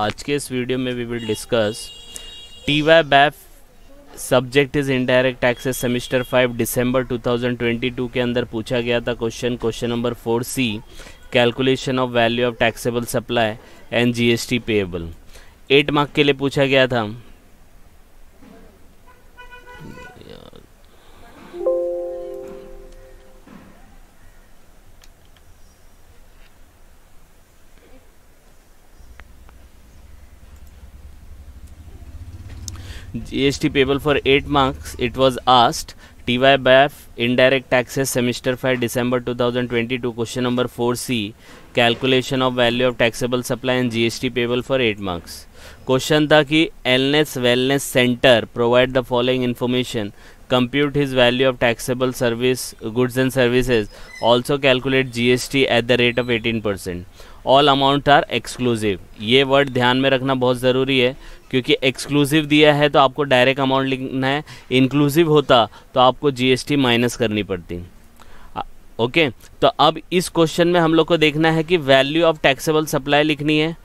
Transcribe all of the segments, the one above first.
आज के इस वीडियो में we will discuss T Y BAF subject is indirect taxes semester five दिसंबर 2022 के अंदर पूछा गया था question question number four C calculation of value of taxable supply and GST payable eight mark के लिए पूछा गया था GST payable for 8 marks, it was asked TY BAF indirect taxes semester 5 December 2022 question number 4C calculation of value of taxable supply and GST payable for 8 marks. question था कि wellness wellness center provide the following information compute his value of taxable service goods and services also calculate gst at the rate of 18% all amount are exclusive ये word ध्यान में रखना बहुत ज़रूरी है क्योंकि एक्सक्लूसिव दिया है तो आपको डायरेक्ट अमाउंट लिखना है इंक्लूसिव होता तो आपको जीएसटी माइनस करनी पड़ती ओके तो अब इस क्वेश्चन में हम लोग को देखना है कि वैल्यू ऑफ टैक्सेबल सप्लाई लिखनी है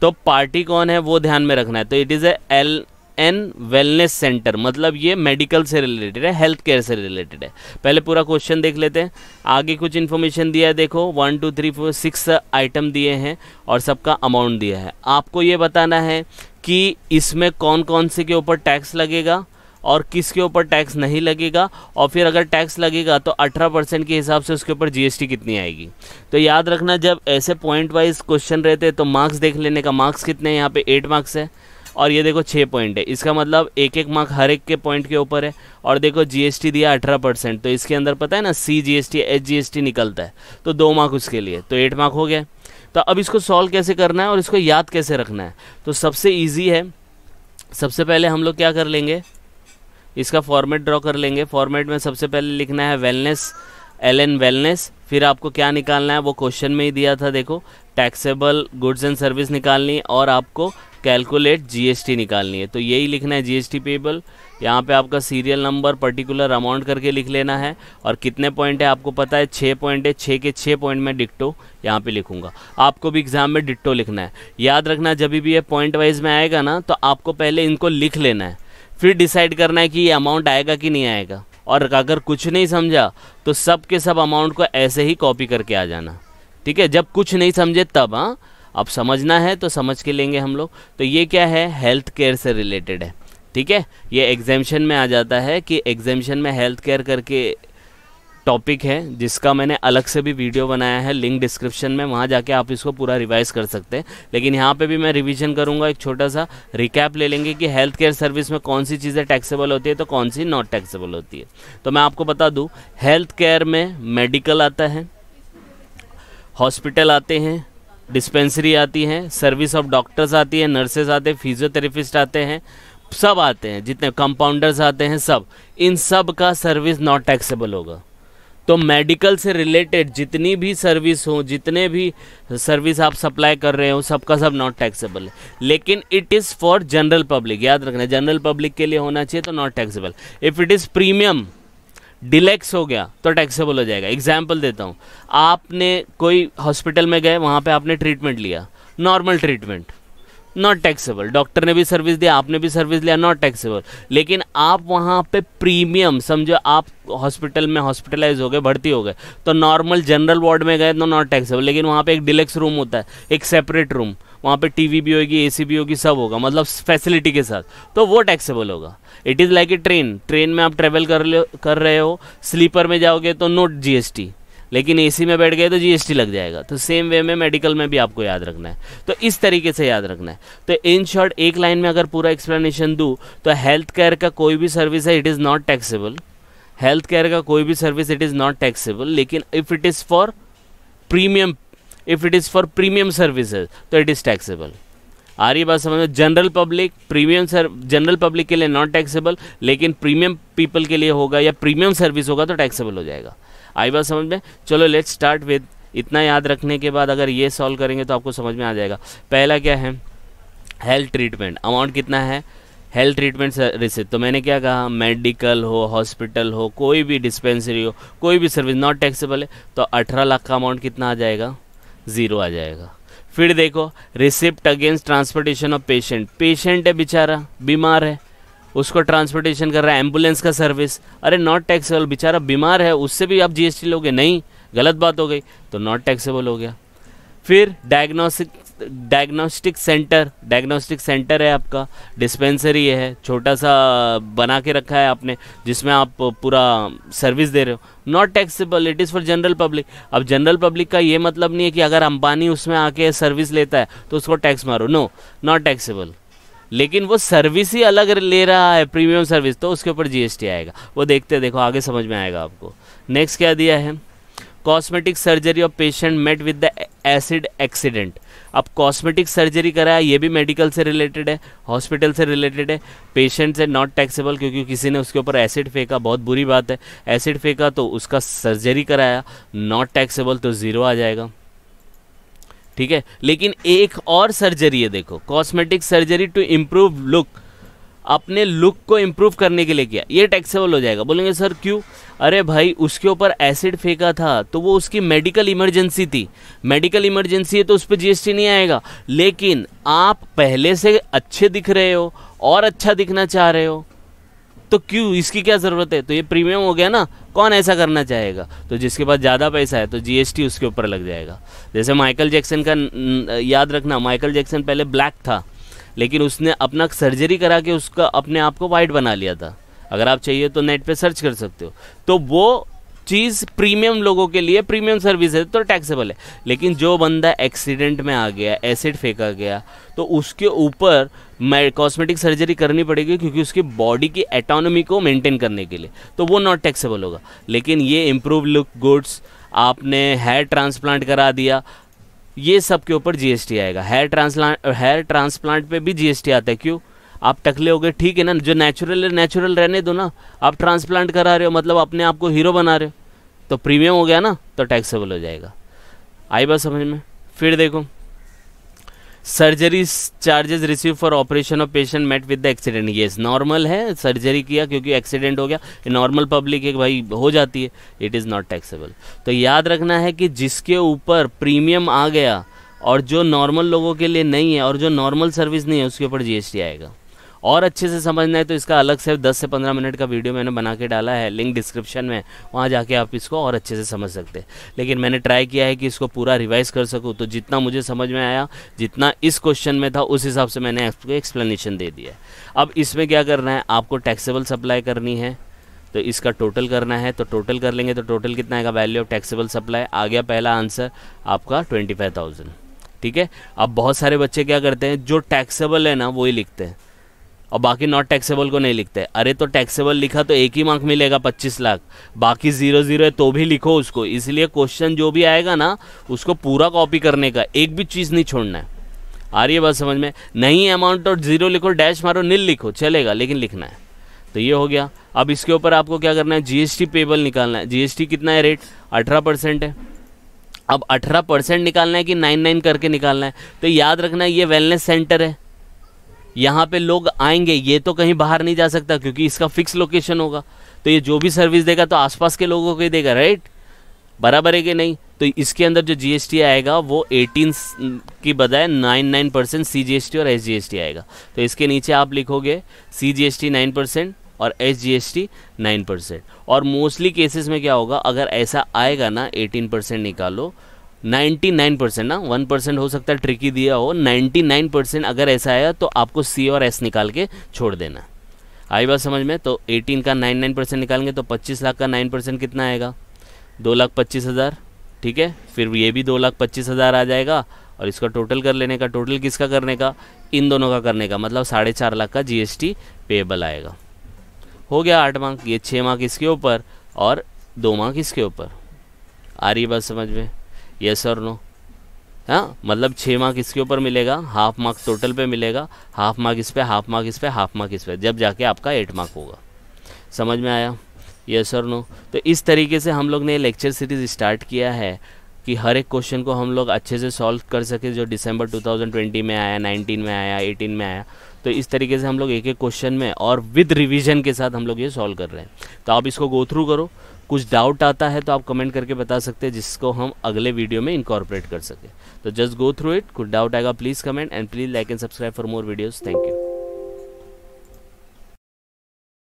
तो पार्टी कौन है वो ध्यान में रखना है तो it is a L N wellness centre मतलब ये मेडिकल से रिलेटेड है हेल्थ केयर से रिलेटेड है पहले पूरा क्वेश्चन देख लेते हैं आगे कुछ इन्फॉर्मेशन दिया है देखो one two three four six item दिए हैं और सबका अमाउंट दिया है आपको ये बताना है कि इसमें कौन कौन से के ऊपर टैक्स लगेगा और किसके ऊपर टैक्स नहीं लगेगा और फिर अगर टैक्स लगेगा तो 18 परसेंट के हिसाब से उसके ऊपर जीएसटी कितनी आएगी तो याद रखना जब ऐसे पॉइंट वाइज क्वेश्चन रहते तो मार्क्स देख लेने का मार्क्स कितने हैं यहाँ पे एट मार्क्स है और ये देखो छः पॉइंट है इसका मतलब एक एक मार्क हर एक के पॉइंट के ऊपर है और देखो जीएसटी दिया अठारह परसेंट तो इसके अंदर पता है ना सी जी एच निकलता है तो दो मार्क उसके लिए तो एट मार्क हो गया तो अब इसको सॉल्व कैसे करना है और इसको याद कैसे रखना है तो सबसे ईजी है सबसे पहले हम लोग क्या कर लेंगे इसका फॉर्मेट ड्रॉ कर लेंगे फॉर्मेट में सबसे पहले लिखना है वेलनेस एल एन वेलनेस फिर आपको क्या निकालना है वो क्वेश्चन में ही दिया था देखो टैक्सेबल गुड्स एंड सर्विस निकालनी और आपको कैलकुलेट जीएसटी निकालनी है तो यही लिखना है जीएसटी पेबल यहाँ पे आपका सीरियल नंबर पर्टिकुलर अमाउंट करके लिख लेना है और कितने पॉइंट है आपको पता है छः पॉइंट है छः के छः पॉइंट में डिक्टो यहाँ पे लिखूंगा आपको भी एग्ज़ाम में डिक्टो लिखना है याद रखना जब भी ये पॉइंट वाइज में आएगा ना तो आपको पहले इनको लिख लेना है फिर डिसाइड करना है कि ये अमाउंट आएगा कि नहीं आएगा और अगर कुछ नहीं समझा तो सब के सब अमाउंट को ऐसे ही कॉपी करके आ जाना ठीक है जब कुछ नहीं समझे तब हाँ अब समझना है तो समझ के लेंगे हम लोग तो ये क्या है हेल्थ केयर से रिलेटेड है ठीक है ये एग्जामेशन में आ जाता है कि एग्जामेशन में हेल्थ केयर करके टॉपिक है जिसका मैंने अलग से भी वीडियो बनाया है लिंक डिस्क्रिप्शन में वहाँ जाके आप इसको पूरा रिवाइज कर सकते हैं लेकिन यहाँ पे भी मैं रिवीजन करूँगा एक छोटा सा रिकैप ले लेंगे कि हेल्थ केयर सर्विस में कौन सी चीज़ें टैक्सेबल होती है तो कौन सी नॉट टैक्सेबल होती है तो मैं आपको बता दूँ हेल्थ केयर में मेडिकल आता है हॉस्पिटल आते हैं डिस्पेंसरी आती हैं सर्विस ऑफ डॉक्टर्स आती है नर्सेज आते हैं फिजियोथेरेपिस्ट आते हैं सब आते हैं जितने कंपाउंडर्स आते हैं सब इन सब का सर्विस नॉट टैक्सेबल होगा तो मेडिकल से रिलेटेड जितनी भी सर्विस हो जितने भी सर्विस आप सप्लाई कर रहे हो सबका सब नॉट टैक्सेबल है लेकिन it is for general public याद रखना जनरल पब्लिक के लिए होना चाहिए तो not taxable if it is premium deluxe हो गया तो टैक्सेबल हो जाएगा एग्जाम्पल देता हूँ आपने कोई हॉस्पिटल में गए वहाँ पे आपने ट्रीटमेंट लिया normal treatment not taxable doctor ने भी सर्विस दिया आपने भी सर्विस लिया नॉट टैक्सेबल लेकिन आप वहाँ पे प्रीमियम समझो आप हॉस्पिटल में हॉस्पिटलाइज हो गए भर्ती हो गए तो नॉर्मल जनरल वार्ड में गए तो नॉट टैक्सेबल लेकिन वहाँ पे एक डिलेक्स रूम होता है एक सेपरेट रूम वहाँ पे टीवी भी होगी एसी भी होगी सब होगा मतलब फैसिलिटी के साथ तो वो टैक्सेबल होगा it is like a train train में आप ट्रेवल कर कर रहे हो स्लीपर में जाओगे तो नोट जीएसटी लेकिन एसी में बैठ गए तो जीएसटी लग जाएगा तो सेम वे में मेडिकल में भी आपको याद रखना है तो इस तरीके से याद रखना है तो इन शॉर्ट एक लाइन में अगर पूरा एक्सप्लेनेशन दूँ तो हेल्थ केयर का कोई भी सर्विस है it is not taxable health care का कोई भी service it is not taxable लेकिन if it is for premium if it is for premium services तो इट इज़ टैक्सेबल आ रही बात समझ में general public premium sir general public के लिए नॉट टैक्सेबल लेकिन प्रीमियम पीपल के लिए होगा या प्रीमियम सर्विस होगा तो टैक्सेबल हो जाएगा आई बात समझ में चलो लेट्स स्टार्ट विद इतना याद रखने के बाद अगर ये सॉल्व करेंगे तो आपको समझ में आ जाएगा पहला क्या है हेल्थ ट्रीटमेंट अमाउंट कितना है हेल्थ ट्रीटमेंट रिसिप्ट तो मैंने क्या कहा मेडिकल हो हॉस्पिटल हो कोई भी डिस्पेंसरी हो कोई भी सर्विस नॉट टैक्सेबल है तो अठारह लाख का अमाउंट कितना आ जाएगा ज़ीरो आ जाएगा फिर देखो receipt against transportation of patient patient है बेचारा बीमार है उसको ट्रांसपोर्टेशन कर रहा है एम्बुलेंस का सर्विस अरे नॉट टैक्सेबल बेचारा बीमार है उससे भी आप जीएसटी लोगे नहीं गलत बात हो गई तो नॉट टैक्सेबल हो गया फिर diagnostic diagnostic centre diagnostic centre है आपका डिस्पेंसरी है छोटा सा बना के रखा है आपने जिसमें आप पूरा सर्विस दे रहे हो not taxable it is for general public अब जनरल पब्लिक का ये मतलब नहीं है कि अगर अंबानी उसमें आके सर्विस लेता है तो उसको टैक्स मारो नो नॉट टैक्सेबल लेकिन वो सर्विस ही अलग ले रहा है प्रीमियम सर्विस तो उसके ऊपर जीएसटी आएगा वो देखते देखो आगे समझ में आएगा आपको नेक्स्ट क्या दिया है cosmetic surgery of patient met with the acid accident अब कॉस्मेटिक सर्जरी कराया ये भी मेडिकल से रिलेटेड है हॉस्पिटल से रिलेटेड है पेशेंट से नॉट टैक्सेबल क्योंकि किसी ने उसके ऊपर एसिड फेंका बहुत बुरी बात है एसिड फेंका तो उसका सर्जरी कराया नॉट टैक्सेबल तो ज़ीरो आ जाएगा ठीक है लेकिन एक और सर्जरी है देखो cosmetic surgery to improve look अपने लुक को इम्प्रूव करने के लिए किया ये टैक्सेबल हो जाएगा बोलेंगे सर क्यों अरे भाई उसके ऊपर एसिड फेंका था तो वो उसकी मेडिकल इमरजेंसी थी मेडिकल इमरजेंसी है तो उस पर जीएसटी नहीं आएगा लेकिन आप पहले से अच्छे दिख रहे हो और अच्छा दिखना चाह रहे हो तो क्यों इसकी क्या ज़रूरत है तो ये प्रीमियम हो गया ना कौन ऐसा करना चाहेगा तो जिसके पास ज़्यादा पैसा है तो जीएसटी उसके ऊपर लग जाएगा जैसे माइकल जैक्सन का याद रखना माइकल जैक्सन पहले ब्लैक था लेकिन उसने अपना सर्जरी करा के उसका अपने आप को वाइट बना लिया था अगर आप चाहिए तो नेट पे सर्च कर सकते हो तो वो चीज़ प्रीमियम लोगों के लिए प्रीमियम सर्विस है तो टैक्सेबल है लेकिन जो बंदा एक्सीडेंट में आ गया एसिड फेंका गया तो उसके ऊपर कॉस्मेटिक सर्जरी करनी पड़ेगी क्योंकि उसकी बॉडी की एटॉनमी को मेंटेन करने के लिए तो वो नॉट टैक्सेबल होगा लेकिन ये इम्प्रूव लुक गुड्स आपने हेयर ट्रांसप्लांट करा दिया ये सब के ऊपर जीएसटी आएगा हेयर ट्रांसप्लांट हेयर ट्रांसप्लांट पे भी जीएसटी आता है क्यों आप टकले हो गए ठीक है ना जो नेचुरल है नेचुरल रहने दो ना आप ट्रांसप्लांट करा रहे हो मतलब अपने आप को हीरो बना रहे हो तो प्रीमियम हो गया ना तो टैक्सेबल हो जाएगा आई बात समझ में फिर देखो surgery charges receive for operation of patient met with the accident yes normal है सर्जरी किया क्योंकि एक्सीडेंट हो गया नॉर्मल पब्लिक एक भाई हो जाती है इट इज़ नॉट टैक्सेबल तो याद रखना है कि जिसके ऊपर प्रीमियम आ गया और जो नॉर्मल लोगों के लिए नहीं है और जो नॉर्मल सर्विस नहीं है उसके ऊपर जीएसटी आएगा और अच्छे से समझना है तो इसका अलग से दस से पंद्रह मिनट का वीडियो मैंने बना के डाला है लिंक डिस्क्रिप्शन में वहाँ जाके आप इसको और अच्छे से समझ सकते हैं लेकिन मैंने ट्राई किया है कि इसको पूरा रिवाइज कर सकूँ तो जितना मुझे समझ में आया जितना इस क्वेश्चन में था उस हिसाब से मैंने आपको एक्सप्लेनेशन दे दिया अब इसमें क्या करना है आपको टैक्सेबल सप्लाई करनी है तो इसका टोटल करना है तो टोटल कर लेंगे तो टोटल कितना आएगा वैल्यू ऑफ टैक्सेबल सप्लाई आ गया पहला आंसर आपका ट्वेंटी फाइव थाउजेंड ठीक है अब बहुत सारे बच्चे क्या करते हैं जो टैक्सेबल है ना वही लिखते हैं और बाकी नॉट टैक्सेबल को नहीं लिखते अरे तो टैक्सेबल लिखा तो एक ही मार्क मिलेगा पच्चीस लाख बाकी जीरो जीरो है तो भी लिखो उसको इसलिए क्वेश्चन जो भी आएगा ना उसको पूरा कॉपी करने का एक भी चीज़ नहीं छोड़ना है आ रही है बात समझ में नहीं अमाउंट और जीरो लिखो डैश मारो नील लिखो चलेगा लेकिन लिखना है तो ये हो गया अब इसके ऊपर आपको क्या करना है जीएसटी पेबल निकालना है जीएसटी कितना है रेट अठारह परसेंट है अब अठारह परसेंट निकालना है कि नाइन नाइन करके निकालना है तो याद रखना है ये वेलनेस सेंटर है यहाँ पे लोग आएंगे ये तो कहीं बाहर नहीं जा सकता क्योंकि इसका फिक्स लोकेशन होगा तो ये जो भी सर्विस देगा तो आसपास के लोगों को ही देगा राइट बराबर है कि नहीं तो इसके अंदर जो जीएसटी आएगा वो 18 की बजाय 99 परसेंट सी जी और एस जी आएगा तो इसके नीचे आप लिखोगे सी जी एस परसेंट और S G S T nine percent और मोस्टली केसेस में क्या होगा अगर ऐसा आएगा ना एटीन परसेंट निकालो 99 परसेंट ना वन परसेंट हो सकता है ट्रिकी दिया हो 99 परसेंट अगर ऐसा आया तो आपको सी और एस निकाल के छोड़ देना आई बात समझ में तो 18 का 99 परसेंट निकालेंगे तो 25 लाख का 9 परसेंट कितना आएगा दो लाख पच्चीस हज़ार ठीक है फिर ये भी दो लाख पच्चीस हज़ार आ जाएगा और इसका टोटल कर लेने का टोटल किसका करने का इन दोनों का करने का मतलब साढ़े चार लाख का जी पेबल आएगा हो गया आठ मार्क ये छः मार्क इसके ऊपर और दो मार्क इसके ऊपर आ रही बात समझ में यस और नो हाँ मतलब छः मार्क इसके ऊपर मिलेगा हाफ मार्क टोटल पे मिलेगा हाफ मार्क इस पर हाफ मार्क इस पर हाफ मार्क इस पर जब जाके आपका एट मार्क होगा समझ में आया यस और नो तो इस तरीके से हम लोग ने लेक्चर सीरीज़ स्टार्ट किया है कि हर एक क्वेश्चन को हम लोग अच्छे से सॉल्व कर सके जो दिसंबर 2020 में आया 19 में आया 18 में आया तो इस तरीके से हम लोग एक एक क्वेश्चन में और विद रिवीजन के साथ हम लोग ये सॉल्व कर रहे हैं तो आप इसको गो थ्रू करो कुछ डाउट आता है तो आप कमेंट करके बता सकते हैं जिसको हम अगले वीडियो में इंकॉर्पोरेट कर सकें तो जस्ट गो थ्रू इट कुछ डाउट आएगा please comment and please like and subscribe for more videos thank you